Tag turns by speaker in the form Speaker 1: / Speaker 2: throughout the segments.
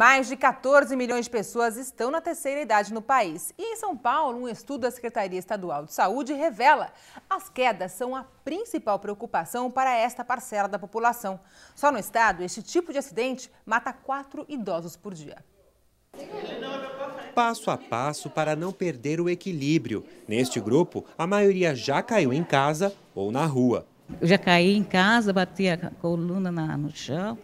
Speaker 1: Mais de 14 milhões de pessoas estão na terceira idade no país. E em São Paulo, um estudo da Secretaria Estadual de Saúde revela as quedas são a principal preocupação para esta parcela da população. Só no estado, este tipo de acidente mata quatro idosos por dia.
Speaker 2: Passo a passo para não perder o equilíbrio. Neste grupo, a maioria já caiu em casa ou na rua.
Speaker 1: Eu já caí em casa, bati a coluna na, no chão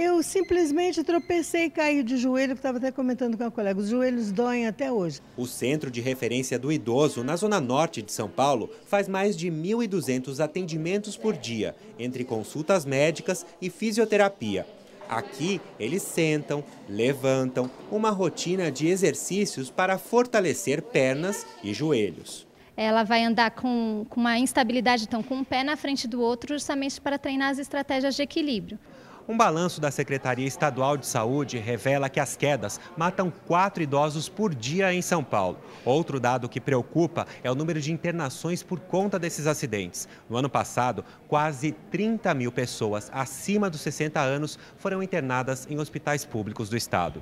Speaker 1: eu simplesmente tropecei e caí de joelho, que estava até comentando com a colega. Os joelhos doem até hoje.
Speaker 2: O Centro de Referência do Idoso, na Zona Norte de São Paulo, faz mais de 1.200 atendimentos por dia, entre consultas médicas e fisioterapia. Aqui, eles sentam, levantam, uma rotina de exercícios para fortalecer pernas e joelhos
Speaker 3: ela vai andar com, com, uma instabilidade, então, com um pé na frente do outro, justamente para treinar as estratégias de equilíbrio.
Speaker 2: Um balanço da Secretaria Estadual de Saúde revela que as quedas matam quatro idosos por dia em São Paulo. Outro dado que preocupa é o número de internações por conta desses acidentes. No ano passado, quase 30 mil pessoas acima dos 60 anos foram internadas em hospitais públicos do estado.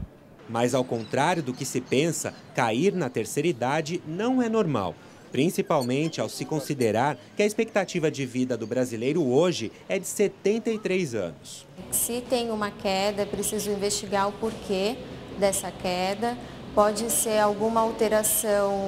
Speaker 2: Mas, ao contrário do que se pensa, cair na terceira idade não é normal principalmente ao se considerar que a expectativa de vida do brasileiro hoje é de 73 anos.
Speaker 3: Se tem uma queda, é preciso investigar o porquê dessa queda. Pode ser alguma alteração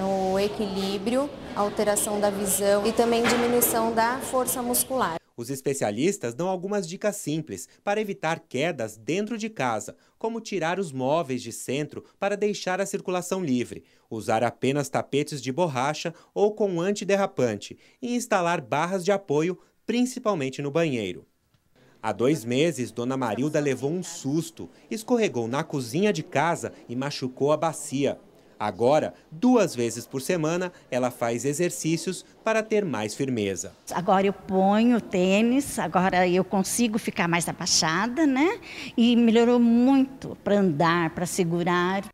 Speaker 3: no equilíbrio, alteração da visão e também diminuição da força muscular.
Speaker 2: Os especialistas dão algumas dicas simples para evitar quedas dentro de casa, como tirar os móveis de centro para deixar a circulação livre, usar apenas tapetes de borracha ou com antiderrapante e instalar barras de apoio, principalmente no banheiro. Há dois meses, Dona Marilda levou um susto, escorregou na cozinha de casa e machucou a bacia. Agora, duas vezes por semana, ela faz exercícios para ter mais firmeza.
Speaker 3: Agora eu ponho tênis, agora eu consigo ficar mais abaixada, né? E melhorou muito para andar, para segurar.